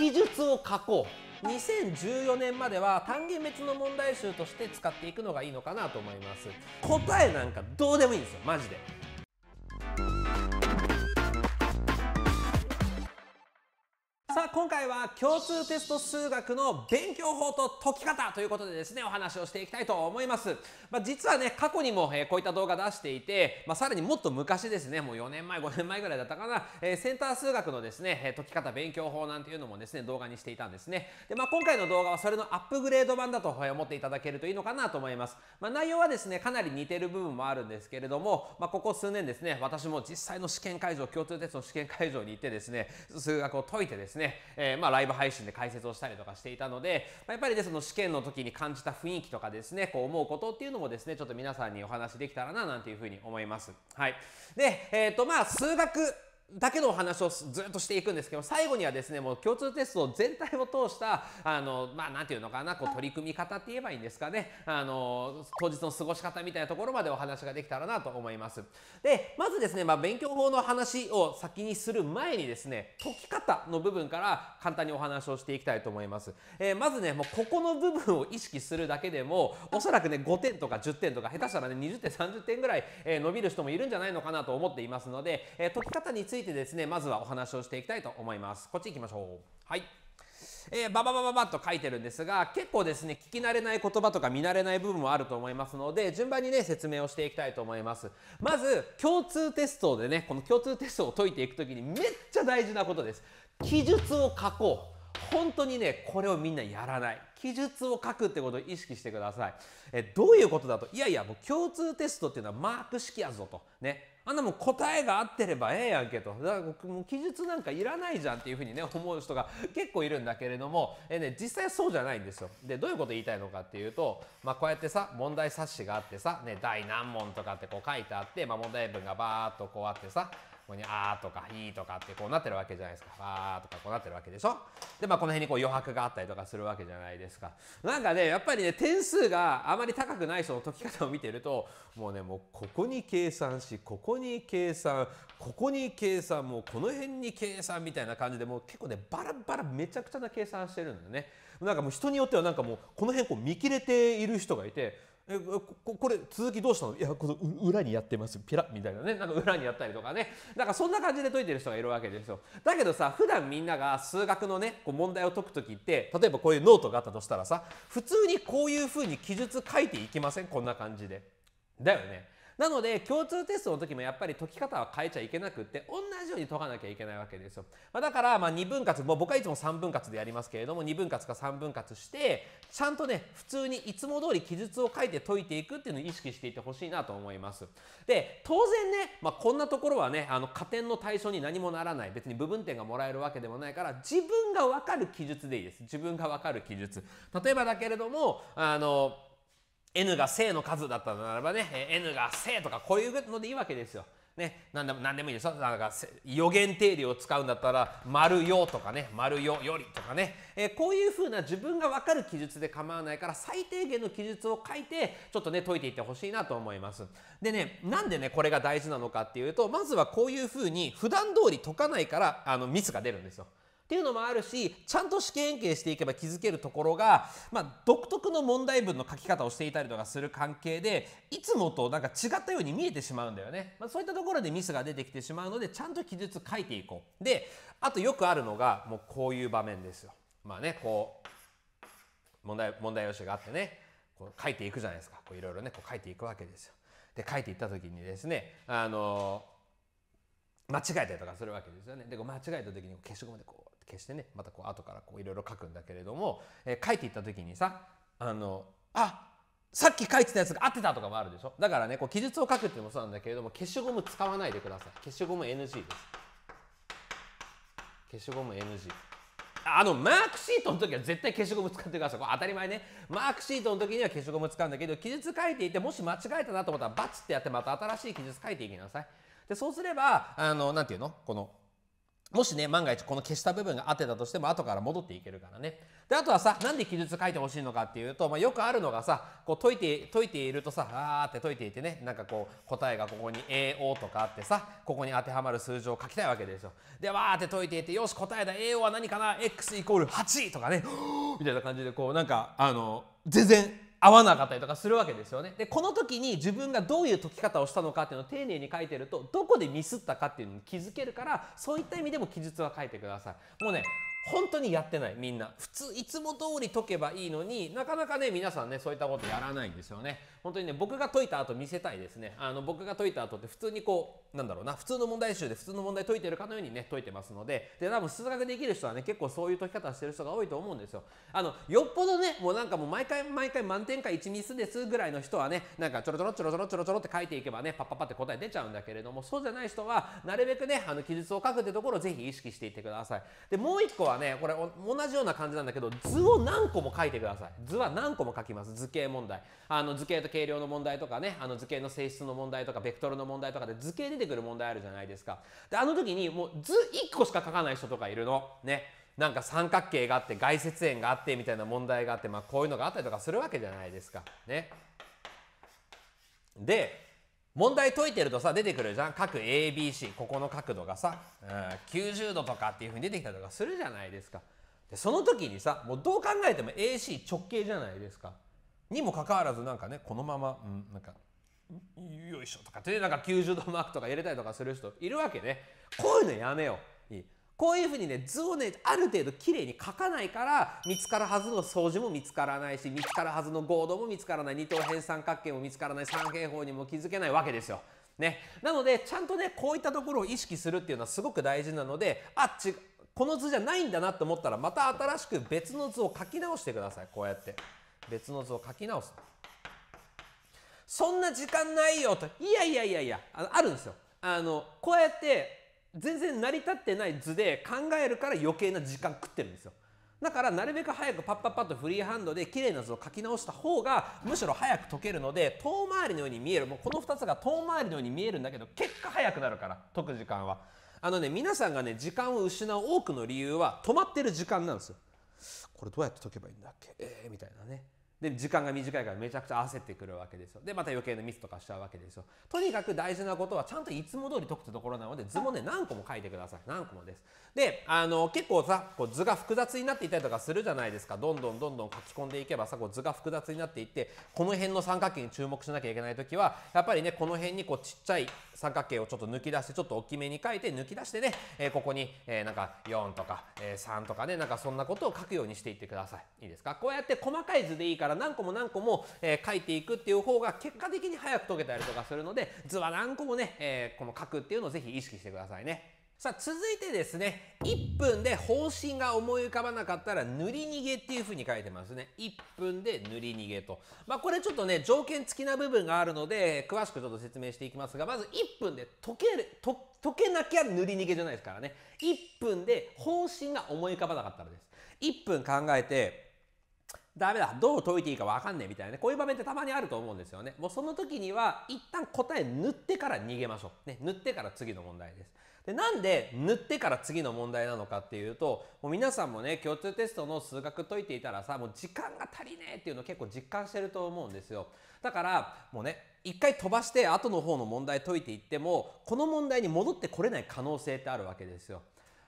記述を書こう2014年までは単元別の問題集として使っていくのがいいのかなと思います答えなんかどうでもいいんですよマジでさあ今回は共通テスト数学の勉強法と解き方ということでですねお話をしていきたいと思います、まあ、実はね過去にも、えこういった動画出していて、まあ、さらにもっと昔ですねもう4年前5年前ぐらいだったかな、えセンター数学のですね、え解き方勉強法なんていうのもですね動画にしていたんですねで、まあ、今回の動画はそれのアップグレード版だと思っていただけるといいのかなと思います、まあ、内容はですねかなり似てる部分もあるんですけれども、まここ数年ですね私も実際の試験会場共通テストの試験会場に行ってですね数学を解いてですねね、えー、まあ、ライブ配信で解説をしたりとかしていたので、まあ、やっぱりね、その試験の時に感じた雰囲気とかですね、こう思うことっていうのもですね、ちょっと皆さんにお話できたらな、なんていうふうに思います。はい。で、えっ、ー、と、まあ、数学だけのお話をずっとしていくんですけど最後にはですねもう共通テスト全体を通したあのまあ何て言うのかなこう取り組み方って言えばいいんですかねあの当日の過ごし方みたいなところまでお話ができたらなと思います。でまずですね、まあ、勉強法の話を先にする前にですね解き方の部分から簡単にお話をしていきたいと思います。えー、まずねもうここの部分を意識するだけでもおそらくね5点とか10点とか下手したらね20点30点ぐらい、え伸びる人もいるんじゃないのかなと思っていますので、えー、解き方についてついてですね、まずはお話をしていきたいと思います。こっち行きましょう。はい。えー、バババババッと書いてるんですが結構ですね聞き慣れない言葉とか見慣れない部分もあると思いますので順番にね説明をしていきたいと思いますまず共通テストでねこの共通テストを解いていく時にめっちゃ大事なことです記述を書こう本当にね、これをみんなやらない。記述を書くってことを意識してください。えどういうことだと、いやいや、もう共通テストっていうのはマーク式やぞと。ね。あんなもん答えが合ってればええやんけと。だからもう記述なんかいらないじゃんっていうふうにね、思う人が結構いるんだけれども、えね、実際そうじゃないんですよ。で、どういうこと言いたいのかっていうと、まあこうやってさ、問題冊子があってさ、ね、第何問とかってこう書いてあって、まあ問題文がバーっとこうあってさ、ここに「あ」ーとか「い」とかってこうなってるわけじゃないですか「あ」とかこうなってるわけでしょでまあこの辺にこう余白があったりとかするわけじゃないですかなんかねやっぱりね点数があまり高くない人の解き方を見てるともうねもうここに計算しここに計算ここに計算もうこの辺に計算みたいな感じでもう結構ねバラバラめちゃくちゃな計算してるんだよねなんかもう人によってはなんかもうこの辺こう見切れている人がいてえこれ続きどうしたのいやこの裏にやってますピラみたいなねなんか裏にやったりとかねなんかそんな感じで解いてる人がいるわけですよだけどさ普段みんなが数学のねこう問題を解く時って例えばこういうノートがあったとしたらさ普通にこういうふうに記述書いていきませんこんな感じでだよねなので、共通テストの時もやっぱり解き方は変えちゃいけなくって、同じように解かなきゃいけないわけですよ。まあ、だから、ま2分割、もう僕はいつも3分割でやりますけれども、2分割か3分割して、ちゃんとね、普通にいつも通り記述を書いて解いていくっていうのを意識していてほしいなと思います。で、当然ね、まあ、こんなところはね、あの、加点の対象に何もならない。別に部分点がもらえるわけでもないから、自分がわかる記述でいいです。自分がわかる記述。例えばだけれども、あの、n が正の数だったのならばね、n が正とかこういうのでいいわけですよ。ね、何でも何でもいいですよなんか予言定理を使うんだったら「丸よ」とかね「丸よより」とかね、えー、こういうふうな自分が分かる記述で構わないから最低限の記述を書いてちょっとね解いていってほしいなと思います。でねなんでねこれが大事なのかっていうとまずはこういうふうに普段通り解かないからあのミスが出るんですよ。っていうのもあるしちゃんと試験形していけば気づけるところが、まあ、独特の問題文の書き方をしていたりとかする関係でいつもとなんか違ったように見えてしまうんだよね、まあ、そういったところでミスが出てきてしまうのでちゃんと記述書いていこうであとよくあるのがもうこういう場面ですよまあねこう問題問題用紙があってねこう書いていくじゃないですかいろいろねこう書いていくわけですよで書いていった時にですねあのー間違えたりとかするわけですよね。でこう間違えた時に消しゴムでこ消してねまたこう後からいろいろ書くんだけれども、えー、書いていった時にさあのあさっき書いてたやつが合ってたとかもあるでしょだからねこう記述を書くっていうのもそうなんだけれども消しゴム使わないでください消しゴム NG です消しゴム NG あのマークシートの時は絶対消しゴム使ってくださいこ当たり前ねマークシートの時には消しゴム使うんだけど記述書いていてもし間違えたなと思ったらバチってやってまた新しい記述書いていきなさいでそうすればあのなんていうのこのもしね、万が一この消した部分が当ってたとしても後から戻っていけるからね。で、あとはさ、なんで記述書いてほしいのかっていうと、まあ、よくあるのがさ、こう解いて、解いているとさ、あーって解いていてね、なんかこう答えがここに AO とかあってさ、ここに当てはまる数字を書きたいわけですよ。で、わーって解いていて、よし、答えだ、AO は何かな ?X イコール8とかね、みたいな感じでこう、なんか、あの、全然合わなかったりとかするわけですよね。でこの時に自分がどういう解き方をしたのかっていうのを丁寧に書いてるとどこでミスったかっていうのに気づけるからそういった意味でも記述は書いてください。もうね本当にやってないみんな普通いつも通り解けばいいのになかなかね皆さんねそういったことやらないんですよね本当にね僕が解いた後見せたいですねあの僕が解いた後って普通にこうなんだろうな普通の問題集で普通の問題解いてるかのようにね解いてますのでで多分数学できる人はね結構そういう解き方してる人が多いと思うんですよあのよっぽどねもうなんかもう毎回毎回満点か1ミスですぐらいの人はねなんかちょろちょろちょろちょろちょろちょろって書いていけばねパッパッパって答え出ちゃうんだけれどもそうじゃない人はなるべくねあの記述を書くってところをぜひ意識していってくださいでもう一個はねこれ同じような感じなんだけど図を何個も書いてください図は何個も書きます図形問題あの図形と計量の問題とかねあの図形の性質の問題とかベクトルの問題とかで図形出てくる問題あるじゃないですかであの時にもう図1個しか書かない人とかいるのねなんか三角形があって外接円があってみたいな問題があってまあこういうのがあったりとかするわけじゃないですかねで問題解いてるとさ出てくるじゃん各 ABC ここの角度がさ、うん、90度とかっていうふうに出てきたりとかするじゃないですかでその時にさもうどう考えても AC 直径じゃないですかにもかかわらずなんかねこのまま、うん、なんかよいしょとかって、なんか90度マークとか入れたりとかする人いるわけねこういうのやめよういいこういうふうにね図をねある程度きれいに描かないから見つかるはずの掃除も見つからないし見つかるはずの合同も見つからない二等辺三角形も見つからない三平方にも気づけないわけですよ。ね、なのでちゃんとねこういったところを意識するっていうのはすごく大事なのであっちこの図じゃないんだなと思ったらまた新しく別の図を書き直してくださいこうやって別の図を書き直すそんな時間ないよといやいやいやいやあるんですよあのこうやって全然成り立ってない図で考えるから余計な時間食ってるんですよだからなるべく早くパッパッパッとフリーハンドで綺麗な図を書き直した方がむしろ早く解けるので遠回りのように見えるもうこの2つが遠回りのように見えるんだけど結果早くなるから解く時間はあのね皆さんがね時間を失う多くの理由は止まってる時間なんですよこれどうやって解けばいいんだっけえー、みたいなねで時間が短いからめちゃくちゃ焦ってくるわけですよでまた余計なミスとかしちゃうわけですよとにかく大事なことはちゃんといつも通り解くところなので図もね何個も書いてください何個もですであの結構さこう図が複雑になっていたりとかするじゃないですかどんどんどんどん書き込んでいけばさこう図が複雑になっていってこの辺の三角形に注目しなきゃいけない時はやっぱりねこの辺にこうちっちゃい三角形をちょっと抜き出してちょっと大きめに書いて抜き出してね、えー、ここに、えー、なんか4とか、えー、3とかねなんかそんなことを書くようにしていってくださいいいですかこうやって細かい図でいいからから何個も何個も、えー、書いていくっていう方が結果的に早く解けたりとかするので図は何個もね、えー、この書くっていうのをぜひ意識してくださいね。さあ続いてですね1分で方針が思い浮かばなかったら塗り逃げっていうふうに書いてますね1分で塗り逃げとまあこれちょっとね条件付きな部分があるので詳しくちょっと説明していきますがまず1分で解ける解けなきゃ塗り逃げじゃないですからね1分で方針が思い浮かばなかったらです1分考えてダメだどう解いていいか分かんねえみたいなねこういう場面ってたまにあると思うんですよねもうその時には一旦答え塗ってから逃げましょう、ね、塗ってから次の問題ですでなんで塗ってから次の問題なのかっていうともう皆さんもね共通テストの数学解いていたらさもう時間が足りねえっていうの結構実感してると思うんですよだからもうね一回飛ばして後の方の問題解いていってもこの問題に戻ってこれない可能性ってあるわけですよ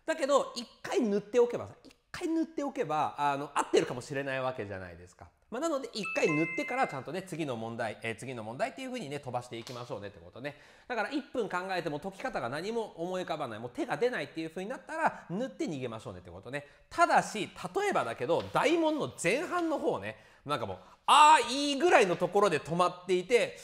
だけど一回塗っておけばさ一回塗っておけばあの合ってるかもしれないわけじゃないですか。まあ、なので1回塗ってからちゃんとね次の問題、えー、次の問題っていう風にね飛ばしていきましょうねってことねだから1分考えても解き方が何も思い浮かばないもう手が出ないっていう風になったら塗って逃げましょうねってことねただし例えばだけど大門の前半の方ねなんかもうああいいぐらいのところで止まっていて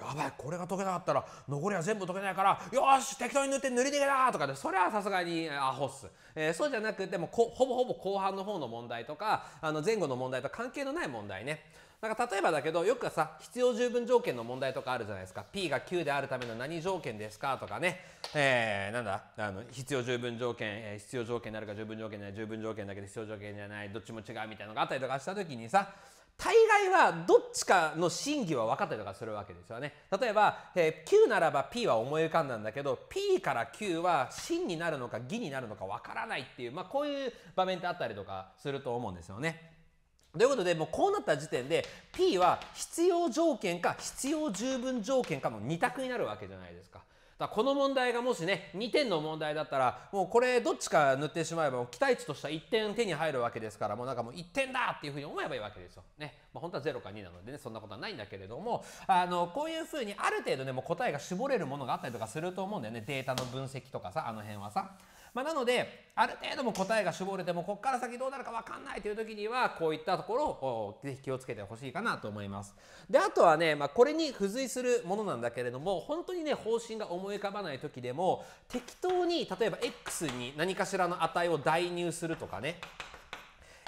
やばいこれが溶けなかったら残りは全部溶けないからよし適当に塗って塗り逃げだとかでそれはさすがにアホっす、えー、そうじゃなくてもほぼほぼ後半の方の問題とかあの前後の問題と関係のない問題ねなんか例えばだけどよくさ必要十分条件の問題とかあるじゃないですか P が9であるための何条件ですかとかね、えー、なんだあの必要十分条件、えー、必要条件になるか十分条件じゃない十分条件だけど必要条件じゃないどっちも違うみたいなのがあったりとかした時にさ大概はどっちかの真偽は分かったりとかするわけですよね。例えば、えー、Q ならば P は思い浮かんだんだけど P から Q は真になるのか偽になるのか分からないっていう、まあ、こういう場面ってあったりとかすると思うんですよね。ということでもうこうなった時点で P は必要条件か必要十分条件かの2択になるわけじゃないですか。だこの問題がもしね2点の問題だったらもうこれどっちか塗ってしまえば期待値としては1点手に入るわけですからもうなんかもう1点だっていうふうに思えばいいわけですよ。ねまあ、本当は0か2なのでねそんなことはないんだけれどもあのこういうふうにある程度ねもう答えが絞れるものがあったりとかすると思うんだよねデータの分析とかさあの辺はさ。まあ、なのである程度も答えが絞れてもここから先どうなるか分かんないという時にはこういったところをぜひ気をつけてほしいかなと思います。であとはね、まあ、これに付随するものなんだけれども本当にね方針が思い浮かばない時でも適当に例えば X に何かしらの値を代入するとかね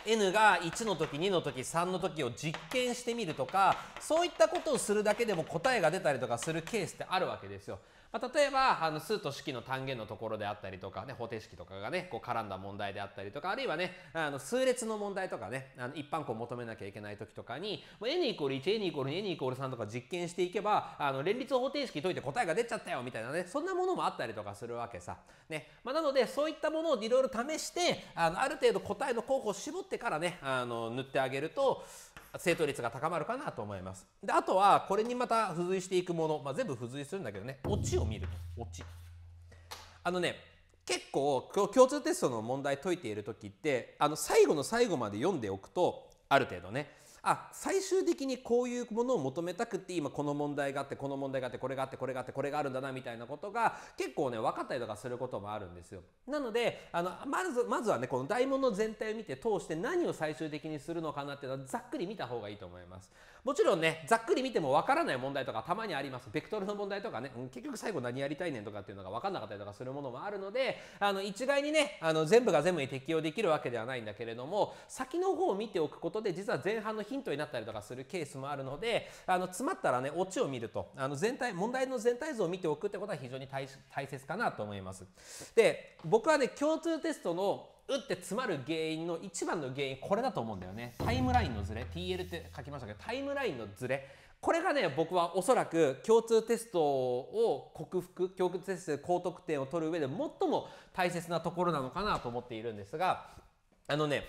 N が1の時2の時3の時を実験してみるとかそういったことをするだけでも答えが出たりとかするケースってあるわけですよ。まあ、例えばあの数と式の単元のところであったりとか、ね、方程式とかがねこう絡んだ問題であったりとかあるいはねあの数列の問題とかねあの一般項を求めなきゃいけない時とかに n イコール 1n イコール 2n イコール3とか実験していけばあの連立方程式解いて答えが出ちゃったよみたいなねそんなものもあったりとかするわけさ。ねまあ、なのでそういったものをいろいろ試してあのある程度答えの候補を絞ってからねあの塗ってあげると正答率が高まるかなと思います。であとはこれにまた付随していくもの、まあ、全部付随するんだけどねオチを見るとオチ。あのね結構共通テストの問題解いている時ってあの最後の最後まで読んでおくとある程度ねあ最終的にこういうものを求めたくって今この問題があってこの問題があってこれがあってこれがあってこれがあるんだなみたいなことが結構ね分かったりとかすることもあるんですよ。なのであのまずまずはねこの大物全体を見て通して何を最終的にするのかなっていうのはざっくり見た方がいいと思います。もちろんねざっくり見てもわからない問題とかたまにありますベクトルの問題とかね、うん、結局最後何やりたいねんとかっていうのが分かんなかったりとかするものもあるのであの一概にねあの全部が全部に適用できるわけではないんだけれども先の方を見ておくことで実は前半のヒントになったりとかするケースもあるのであの詰まったらねオチを見るとあの全体問題の全体像を見ておくってことは非常に大切かなと思います。で僕はね共通テストの打って詰まる原因の一番の原因これだと思うんだよねタイムラインのズレ TL って書きましたけどタイムラインのズレこれがね僕はおそらく共通テストを克服共通テストで高得点を取る上で最も大切なところなのかなと思っているんですがあのね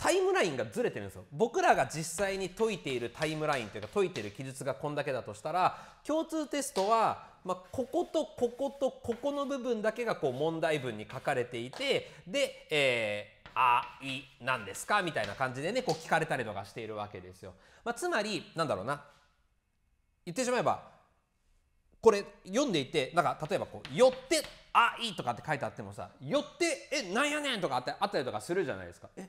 タイムラインがずれてるんですよ僕らが実際に解いているタイムラインというか解いている記述がこんだけだとしたら共通テストは、まあ、こことこことここの部分だけがこう問題文に書かれていてで、えーあいなんですかみたいな感じでねこう聞かれたりとかしているわけですよ。まあ、つまりなんだろうな言ってしまえばこれ読んでいてなんか例えばこう「よってあい」とかって書いてあってもさ「よってえなんやねん」とかってあったりとかするじゃないですか。え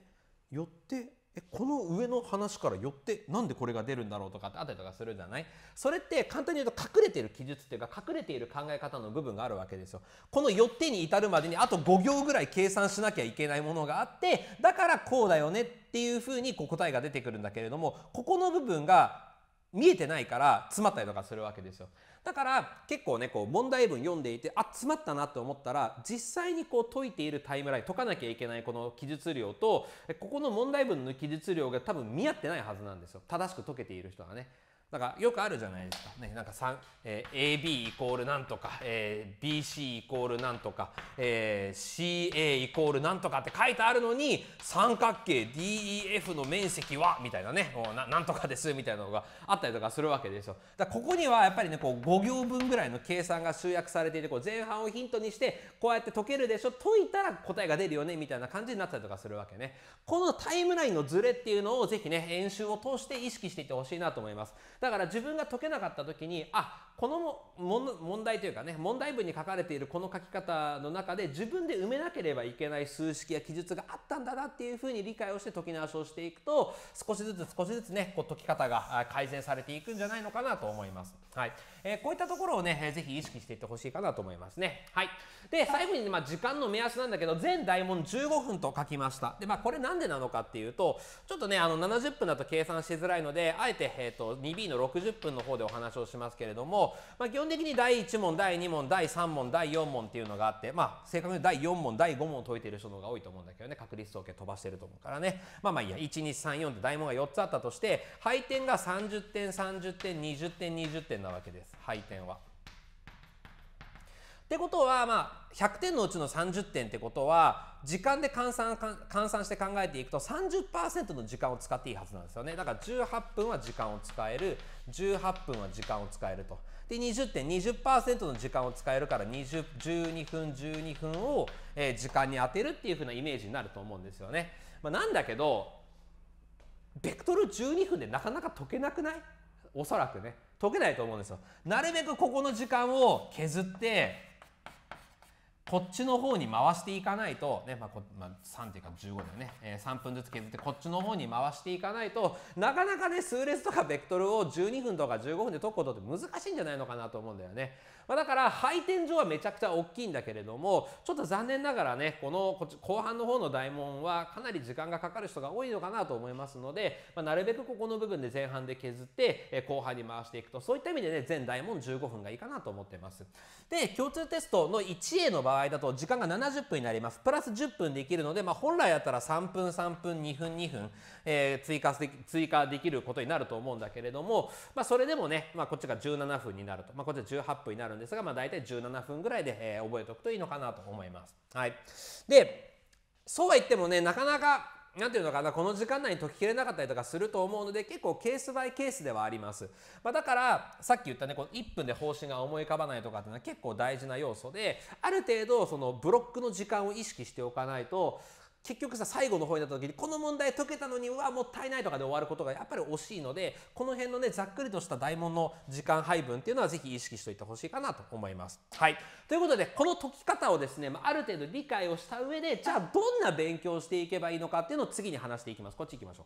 よってえこの上の話からよってなんでこれが出るんだろうとかってあったりとかするじゃないそれって簡単に言うと隠れている記述っていうか隠れている考え方の部分があるわけですよこのよってに至るまでにあと5行ぐらい計算しなきゃいけないものがあってだからこうだよねっていうふうにこう答えが出てくるんだけれどもここの部分が見えてないから詰まったりとかするわけですよだから結構ねこう問題文読んでいてあ詰まったなと思ったら実際にこう解いているタイムライン解かなきゃいけないこの記述量とここの問題文の記述量が多分見合ってないはずなんですよ正しく解けている人はね。よくあるじゃないですか。ね、なんか3、えー、AB イコールなんとか、えー、BC イコールなんとか、えー、CA イコールなんとかって書いてあるのに、三角形 DEF の面積は、みたいなね、もうななんとかですみたいなのがあったりとかするわけですよ。だここにはやっぱりね、こう5行分ぐらいの計算が集約されていて、こう前半をヒントにして、こうやって解けるでしょ、解いたら答えが出るよね、みたいな感じになったりとかするわけね。このタイムラインのズレっていうのをぜひね、演習を通して意識していってほしいなと思います。だから自分が解けなかった時にあこの問題というかね問題文に書かれているこの書き方の中で自分で埋めなければいけない数式や記述があったんだなっていうふうに理解をして解き直しをしていくと少しずつ少しずつねこう解き方が改善されていくんじゃないのかなと思います。はいえー、こういったところをね、ぜひ意識していってほしいかなと思いますね。はい。で、最後に、まあ、時間の目安なんだけど、全大問15分と書きました。で、まあ、これなんでなのかっていうと、ちょっとね、あの、70分だと計算しづらいので、あえて、えっ、ー、と、2B の60分の方でお話をしますけれども、まあ、基本的に第1問、第2問、第3問、第4問っていうのがあって、まあ、正確に第4問、第5問を解いている人の方が多いと思うんだけどね、確率統計飛ばしてると思うからね。まあまあいいや、1、2、3、4って大問が4つあったとして、配点が30点、30点、20点、20点なわけです。です配点は。ってことは、まあ、100点のうちの30点ってことは時間で換算換算して考えていくと30%の時間を使っていいはずなんですよねだから18分は時間を使える18分は時間を使えるとで20点20%の時間を使えるから12分12分を、え時間に当てるっていうふうなイメージになると思うんですよね、まあ、なんだけどベクトル12分でなかなか解けなくないおそらくね解けないと思うんですよなるべくここの時間を削ってこっちの方に回していかないとね、まあこまあ、3というか15だね、えー、3分ずつ削ってこっちの方に回していかないとなかなかね数列とかベクトルを12分とか15分で解くことって難しいんじゃないのかなと思うんだよね、まあ、だから配点上はめちゃくちゃ大きいんだけれどもちょっと残念ながらねこのこっち後半の方の大問はかなり時間がかかる人が多いのかなと思いますので、まあ、なるべくここの部分で前半で削って、えー、後半に回していくとそういった意味でね全大問15分がいいかなと思ってますで共通テストの 1A の場合場合だと時間が70分になりますプラス10分できるので、まあ、本来だったら3分3分2分2分、えー、追加で追加できることになると思うんだけれども、まあ、それでもね、まあ、こっちが17分になると、まあ、こっちは18分になるんですが、まあ、大体17分ぐらいで、えー、覚えておくといいのかなと思います。はい、でそうは言ってもねなかなか何ていうのかなこの時間内に解ききれなかったりとかすると思うので結構ケースバイケースではあります、まあ、だからさっき言ったねこの1分で方針が思い浮かばないとかっていうのは結構大事な要素である程度そのブロックの時間を意識しておかないと結局さ最後の方になった時にこの問題解けたのにうわもったいないとかで終わることがやっぱり惜しいのでこの辺のねざっくりとした大問の時間配分っていうのは是非意識しておいてほしいかなと思います。はい、ということでこの解き方をですね、まあ、る程度理解をした上でじゃあどんな勉強をしていけばいいのかっていうのを次に話していきます。こっち行きましょう。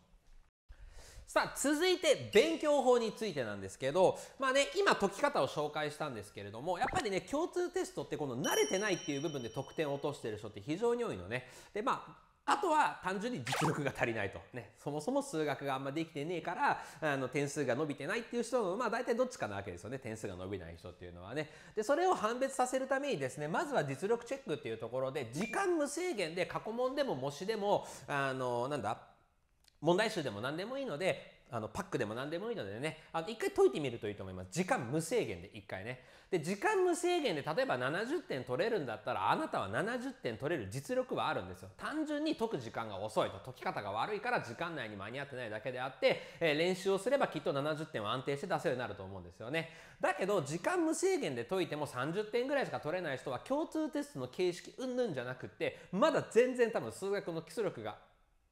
さあ続いて勉強法についてなんですけどまあね今解き方を紹介したんですけれどもやっぱりね共通テストってこの慣れてないっていう部分で得点を落としてる人って非常に多いのねでまああとは単純に実力が足りないと。ね。そもそも数学があんまできてねえから、あの、点数が伸びてないっていう人の、まあ大体どっちかなわけですよね。点数が伸びない人っていうのはね。で、それを判別させるためにですね、まずは実力チェックっていうところで、時間無制限で過去問でも模試でも、あの、なんだ問題集でも何でもいいのであのパックでも何でもいいのでね、あの一回解いてみるといいと思います。時間無制限で一回ね。で、時間無制限で例えば70点取れるんだったら、あなたは70点取れる実力はあるんですよ。単純に解く時間が遅いと、解き方が悪いから時間内に間に合ってないだけであって、えー、練習をすればきっと70点は安定して出せるようになると思うんですよね。だけど、時間無制限で解いても30点ぐらいしか取れない人は共通テストの形式うんぬんじゃなくって、まだ全然多分数学の基礎力が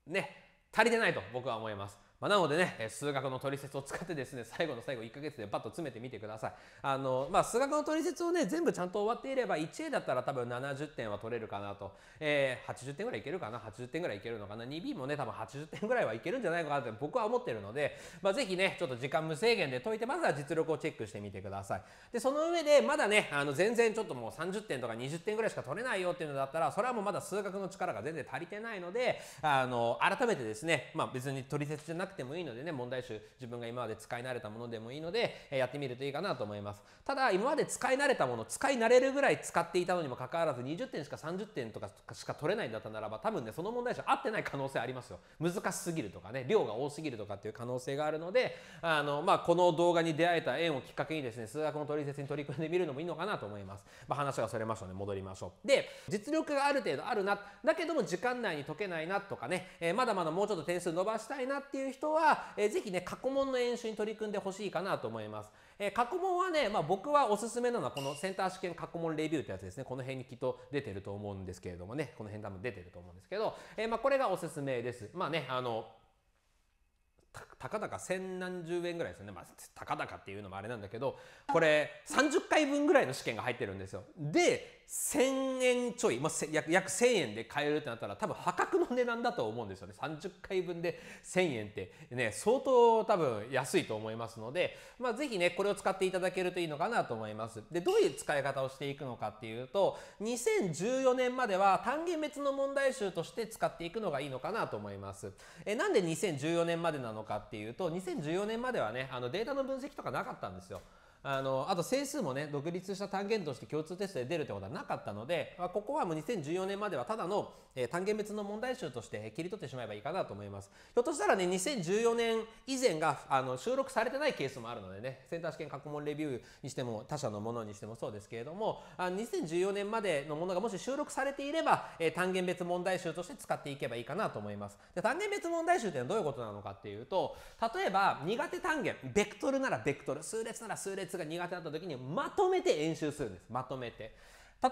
ね、足りてないと僕は思います。まあ、なのでね、数学の取説を使ってですね、最後の最後1ヶ月でバッと詰めてみてください。あの、まあ、数学の取説をね、全部ちゃんと終わっていれば、1A だったら多分70点は取れるかなと、えー、80点ぐらいいけるかな、80点ぐらいいけるのかな、2B もね、多分80点ぐらいはいけるんじゃないかなって僕は思ってるので、まあ、ぜひね、ちょっと時間無制限で解いて、まずは実力をチェックしてみてください。で、その上で、まだね、あの、全然ちょっともう30点とか20点ぐらいしか取れないよっていうのだったら、それはもうまだ数学の力が全然足りてないので、あの、改めてですね、まあ、別に取説じゃなくくてもいいのでね、問題集、自分が今まで使い慣れたものでもいいので、えやってみるといいかなと思います。ただ、今まで使い慣れたもの、使い慣れるぐらい使っていたのにもかかわらず、20点しか30点とかしか取れないんだったならば、多分ね、その問題集合ってない可能性ありますよ。難しすぎるとかね、量が多すぎるとかっていう可能性があるので、あの、まあ、この動画に出会えた縁をきっかけにですね、数学の取説に取り組んでみるのもいいのかなと思います。まあ、話がそれましたので、戻りましょう。で、実力がある程度あるな、だけども時間内に解けないなとかね、えー、まだまだもうちょっと点数伸ばしたいなっていう人人は、えー、ぜひね、過去問の演習に取り組んでほしいかなと思います。えー、過去問はね、まあ、僕はおすすめなのは、このセンター試験過去問レビューってやつですね。この辺にきっと出てると思うんですけれどもね、この辺多分出てると思うんですけど、えー、まあ、これがおすすめです。まあね、あの、たかだか千何十円ぐらいですよね、まあ、たかだかっていうのもあれなんだけどこれ30回分ぐらいの試験が入ってるんですよ。で1000円ちょい、まあ、約約1000円で買えるってなったら多分破格の値段だと思うんですよね30回分で1000円ってね相当多分安いと思いますので、まあ、是非ねこれを使っていただけるといいのかなと思いますでどういう使い方をしていくのかっていうと2014年までは単元別の問題集として使っていくのがいいのかなと思いますえなんで2014年までなのかっていうと2014年まではねあのデータの分析とかなかったんですよあのあと整数もね独立した単元として共通テストで出るってことはなかったので、まあ、ここはもう2014年まではただの、えー、単元別の問題集として切り取ってしまえばいいかなと思いますひょっとしたらね2014年以前があの収録されてないケースもあるのでねセンター試験過去問レビューにしても他社のものにしてもそうですけれどもあ2014年までのものがもし収録されていれば、えー、単元別問題集として使っていけばいいかなと思いますで単元別問題集っていうのはどういうことなのかっていうと例えば苦手単元ベクトルならベクトル数列なら数列が苦手だった時にまとめて演習するんですまとめて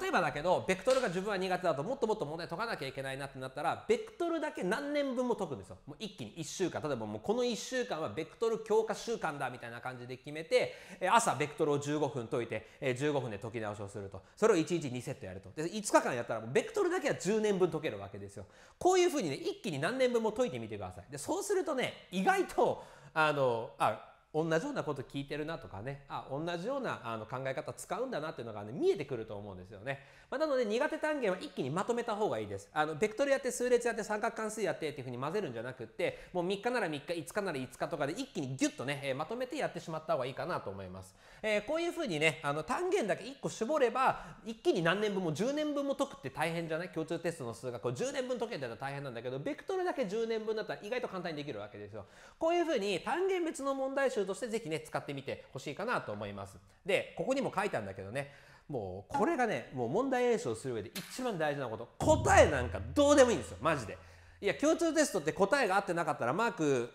例えばだけどベクトルが自分は苦手だともっともっと問題解かなきゃいけないなってなったらベクトルだけ何年分も解くんですよもう一気に1週間例えばもうこの1週間はベクトル強化週間だみたいな感じで決めて朝ベクトルを15分解いて15分で解き直しをするとそれを1日2セットやるとで5日間やったらベクトルだけは10年分解けるわけですよこういうふうにね一気に何年分も解いてみてくださいでそうするとね意外とあのあ同じようなこと聞いてるなとかねあ同じようなあの考え方使うんだなっていうのがね見えてくると思うんですよねまあ、なので苦手単元は一気にまとめた方がいいです。あのベクトルやって数列やって三角関数やってっていうふうに混ぜるんじゃなくってもう3日なら3日5日なら5日とかで一気にギュッとね、えまとめてやってしまった方がいいかなと思います。えー、こういうふうにねあの単元だけ1個絞れば一気に何年分も10年分も解くって大変じゃない共通テストの数学を10年分解けたら大変なんだけどベクトルだけ10年分だったら意外と簡単にできるわけですよ。こういうふうに単元別の問題集としてぜひね使ってみてほしいかなと思います。でここにも書いたんだけどねもうこれがねもう問題演習をする上で一番大事なこと答えなんかどうでもいいんですよマジでいや共通テストって答えが合ってなかったらマーク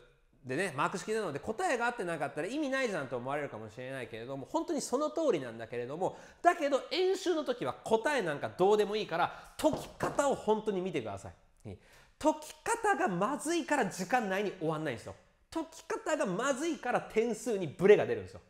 でねマーク式なので答えが合ってなかったら意味ないじゃんと思われるかもしれないけれども本当にその通りなんだけれどもだけど演習の時は答えなんかどうでもいいから解き方を本当に見てください解き方がまずいから時間内に終わんないんですよ解き方がまずいから点数にブレが出るんですよ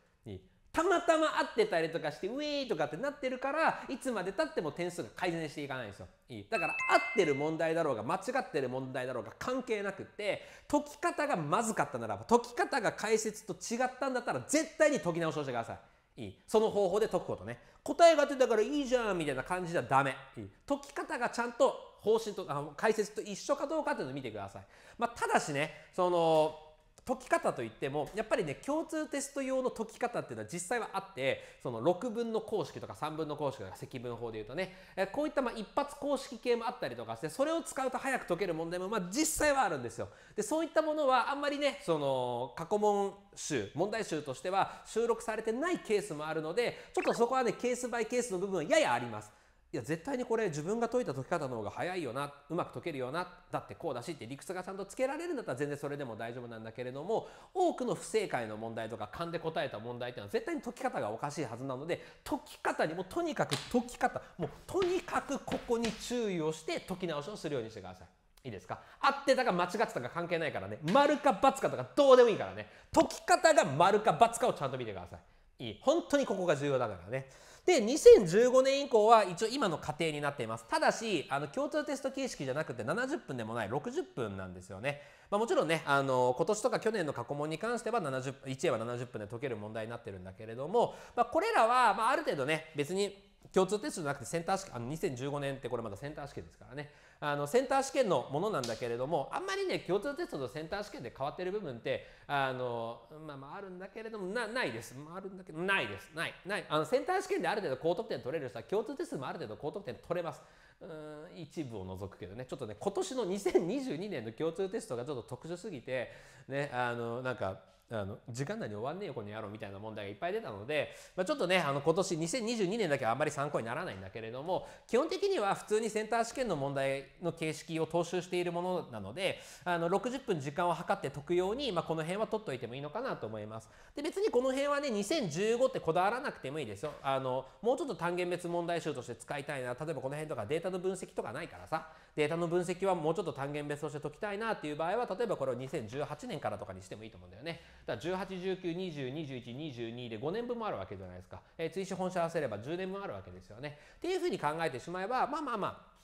たまたま合ってたりとかしてウェイとかってなってるからいつまでたっても点数が改善していかないんですよいいだから合ってる問題だろうが間違ってる問題だろうが関係なくって解き方がまずかったならば解き方が解説と違ったんだったら絶対に解き直しをしてくださいいいその方法で解くことね答えが出たからいいじゃんみたいな感じじゃダメいい解き方がちゃんと方針とあの解説と一緒かどうかっていうのを見てください、まあ、ただしねその解き方といってもやっぱりね共通テスト用の解き方っていうのは実際はあってその6分の公式とか3分の公式とか積分法でいうとねこういったま一発公式系もあったりとかしてそれを使うと早く解ける問題もま実際はあるんですよでそういったものはあんまりねその過去問集問題集としては収録されてないケースもあるのでちょっとそこはねケースバイケースの部分はややありますいや絶対にこれ自分が解いた解き方の方が早いよなうまく解けるよなだってこうだしって理屈がちゃんとつけられるんだったら全然それでも大丈夫なんだけれども多くの不正解の問題とか勘で答えた問題っていうのは絶対に解き方がおかしいはずなので解き方にもとにかく解き方もうとにかくここに注意をして解き直しをするようにしてください。いいですか合ってたか間違ってたか関係ないからね丸か×かとかどうでもいいからね解き方が丸か×かをちゃんと見てください。いい本当にここが重要だからね。で2015年以降は一応今の過程になっていますただしあの共通テスト形式じゃなくて70分でもない60分なんですよね、まあ、もちろんねあの今年とか去年の過去問に関しては70 1円は70分で解ける問題になってるんだけれども、まあ、これらは、まあ、ある程度ね別に共通テストじゃなくてセンター試験あの2015年ってこれまだセンター試験ですからねあのセンター試験のものなんだけれどもあんまりね共通テストとセンター試験で変わってる部分ってあの、まあ、まああるんだけれどもなないです、まあ、あるんだけどないですないないあのセンター試験である程度高得点取れる人は共通テストもある程度高得点取れます。うん一部を除くけどねちょっとね今年の2022年の共通テストがちょっと特殊すぎてねあのなんかあの時間内に終わんねえよこの野郎みたいな問題がいっぱい出たので、まあ、ちょっとねあの今年2022年だけはあんまり参考にならないんだけれども基本的には普通にセンター試験の問題の形式を踏襲しているものなのであの60分時間を計って解くように、まあ、この辺は取っといてもいいのかなと思います。で別にこの辺はね2015ってこだわらなくてもいいですよあのもうちょっと単元別問題集として使いたいな例えばこの辺とかデータの分析とかないからさデータの分析はもうちょっと単元別として解きたいなっていう場合は例えばこれを2018年からとかにしてもいいと思うんだよねだから1819202122で5年分もあるわけじゃないですか、えー、追試本社合わせれば10年分あるわけですよねっていうふうに考えてしまえばまあまあまあ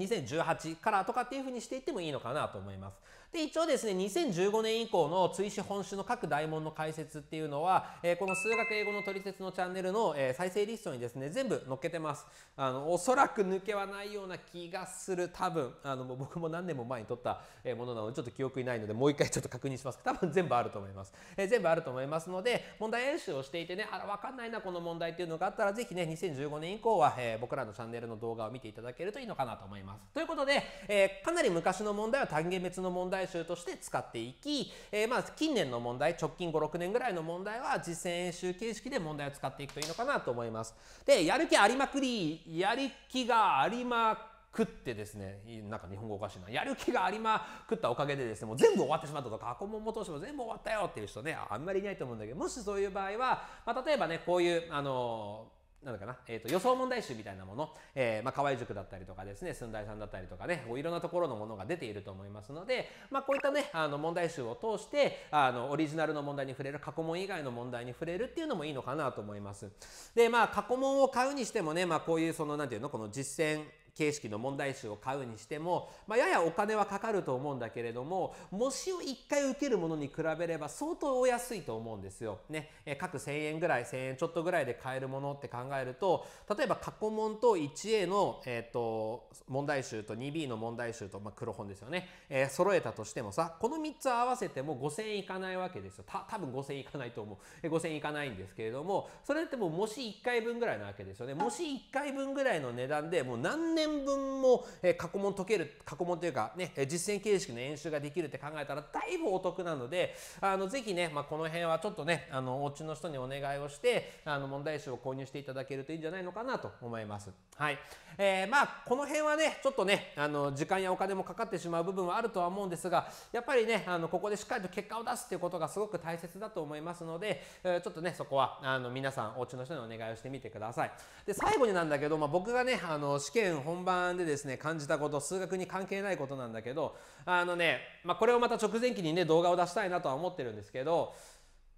2018からとかっていうふうにしていってもいいのかなと思います。で、一応ですね、2015年以降の追試本種の各大問の解説っていうのは、えー、この数学英語の取説のチャンネルの、えー、再生リストにですね、全部載っけてます。あの、おそらく抜けはないような気がする、多分。あの、も僕も何年も前に撮ったものなので、ちょっと記憶にないので、もう一回ちょっと確認します。多分全部あると思います。えー、全部あると思いますので、問題演習をしていてね、あら、わかんないな、この問題っていうのがあったら、ぜひね、2015年以降は、えー、僕らのチャンネルの動画を見ていただけるといいのかなと思います。ということで、えー、かなり昔の問題は単元別の問題回収として使っていき、えー、まあ近年の問題直近56年ぐらいの問題は実践演習形式で問題を使っていくといいのかなと思います。でやる気ありまくりやる気がありまくってですねなんか日本語おかしいなやる気がありまくったおかげでですねもう全部終わってしまったとか過去問も通しても全部終わったよっていう人ねあんまりいないと思うんだけどもしそういう場合は、まあ、例えばねこういうあのーなのかな、えっ、ー、と、予想問題集みたいなもの、えー、まあ、河合塾だったりとかですね、寸大さんだったりとかね、こういろんなところのものが出ていると思いますので、まあ、こういったね、あの、問題集を通して、あの、オリジナルの問題に触れる、過去問以外の問題に触れるっていうのもいいのかなと思います。で、まあ、過去問を買うにしてもね、まあ、こういうその、なんていうの、この実践、形式の問題集を買うにしても、まあ、ややお金はかかると思うんだけれども模試を1回受けるものに比べれば相当お安いと思うんですよ。ね、え各1000円ぐらい1000円ちょっとぐらいで買えるものって考えると例えば過去問と 1A の、えーと、問題集と 2B の問題集と、まあ、黒本ですよね、えー、揃えたとしてもさこの3つ合わせても5000円いかないわけですよ。た多分5000円いかないと思う。え5000円いかないんですけれどもそれってもう模試1回分ぐらいなわけですよね。模試1回分ぐらいの値段でもう何年年分も過去問解ける過去問というかね実践形式の演習ができるって考えたらだいぶお得なのであのぜひね、まあ、この辺はちょっとねあのお家の人にお願いをしてあの問題集を購入していただけるといいんじゃないのかなと思います。はいえー、まあこの辺はねちょっとねあの時間やお金もかかってしまう部分はあるとは思うんですがやっぱりねあのここでしっかりと結果を出すっていうことがすごく大切だと思いますので、えちょっとねそこはあの皆さんお家の人にお願いをしてみてください。で最後になんだけど、まあ、僕がねあの試験本番でですね感じたこと数学に関係ないことなんだけどあのね、まあ、これをまた直前期にね動画を出したいなとは思ってるんですけど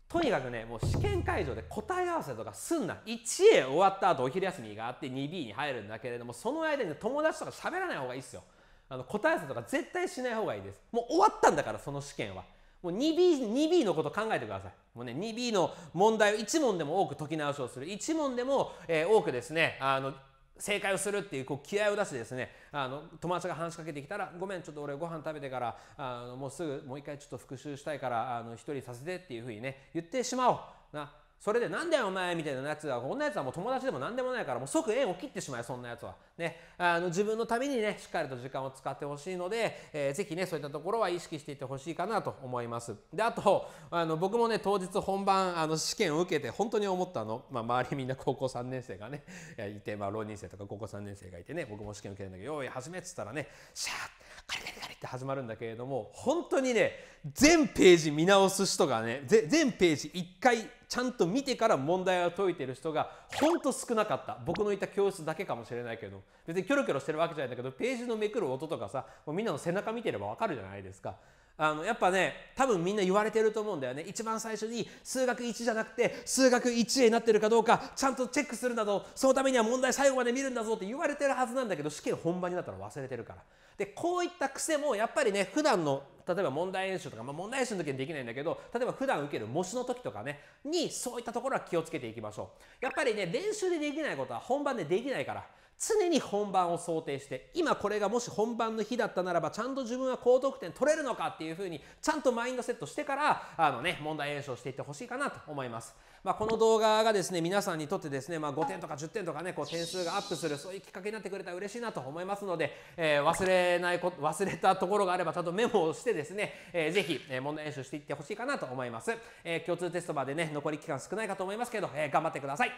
とにかくねもう試験会場で答え合わせとかすんな 1A 終わった後お昼休みがあって 2B に入るんだけれどもその間に、ね、友達とか喋らない方がいいですよあの答え合わせとか絶対しない方がいいですもう終わったんだからその試験はもう 2B, 2B のこと考えてください。もうね、2B の問題を1問でも多く解き直しをする。1問でも、えー、多くですね、あの、正解をするっていうこう気合を出してですねあの友達が話しかけてきたら「ごめんちょっと俺ご飯食べてからあのもうすぐもう一回ちょっと復習したいからあの一人させて」っていうふうにね言ってしまおうなそれでなんだよお前みたいなやつはこんなやつはもう友達でも何でもないからもう即縁を切ってしまえそんなやつは、ね、あの自分のためにねしっかりと時間を使ってほしいので、えー、ぜひねそういったところは意識していってほしいかなと思いますであとあの僕もね当日本番あの試験を受けて本当に思ったの、まあ、周りみんな高校3年生がね いて、まあ、浪人生とか高校3年生がいてね僕も試験受けるんだけど「よい始め」っつったらねシャーッガリガリガリって始まるんだけれども本当にね全ページ見直す人がね全ページ1回ちゃんと見てから問題を解いてる人が本当少なかった僕のいた教室だけかもしれないけど別にキョロキョロしてるわけじゃないんだけどページのめくる音とかさもうみんなの背中見てればわかるじゃないですかあのやっぱね多分みんな言われてると思うんだよね一番最初に数学1じゃなくて数学 1A になってるかどうかちゃんとチェックするなどそのためには問題最後まで見るんだぞって言われてるはずなんだけど試験本番になったら忘れてるからでこういった癖もやっぱりね普段の例えば問題演習とか、まあ、問題演習の時にできないんだけど例えば普段受ける模試の時とかねにそういったところは気をつけていきましょうやっぱりね練習でできないことは本番でできないから常に本番を想定して今これがもし本番の日だったならばちゃんと自分は高得点取れるのかっていうふうにちゃんとマインドセットしてからあの、ね、問題演習をしていってほしいかなと思います。まあ、この動画がですね皆さんにとってですね、まあ、5点とか10点とかねこう点数がアップするそういうきっかけになってくれたら嬉しいなと思いますので、えー、忘れないこ忘れたところがあればちゃんとメモをしてですね、えー、ぜひ、え問題演習していってほしいかなと思います、えー、共通テストまでね残り期間少ないかと思いますけど、え頑張ってください。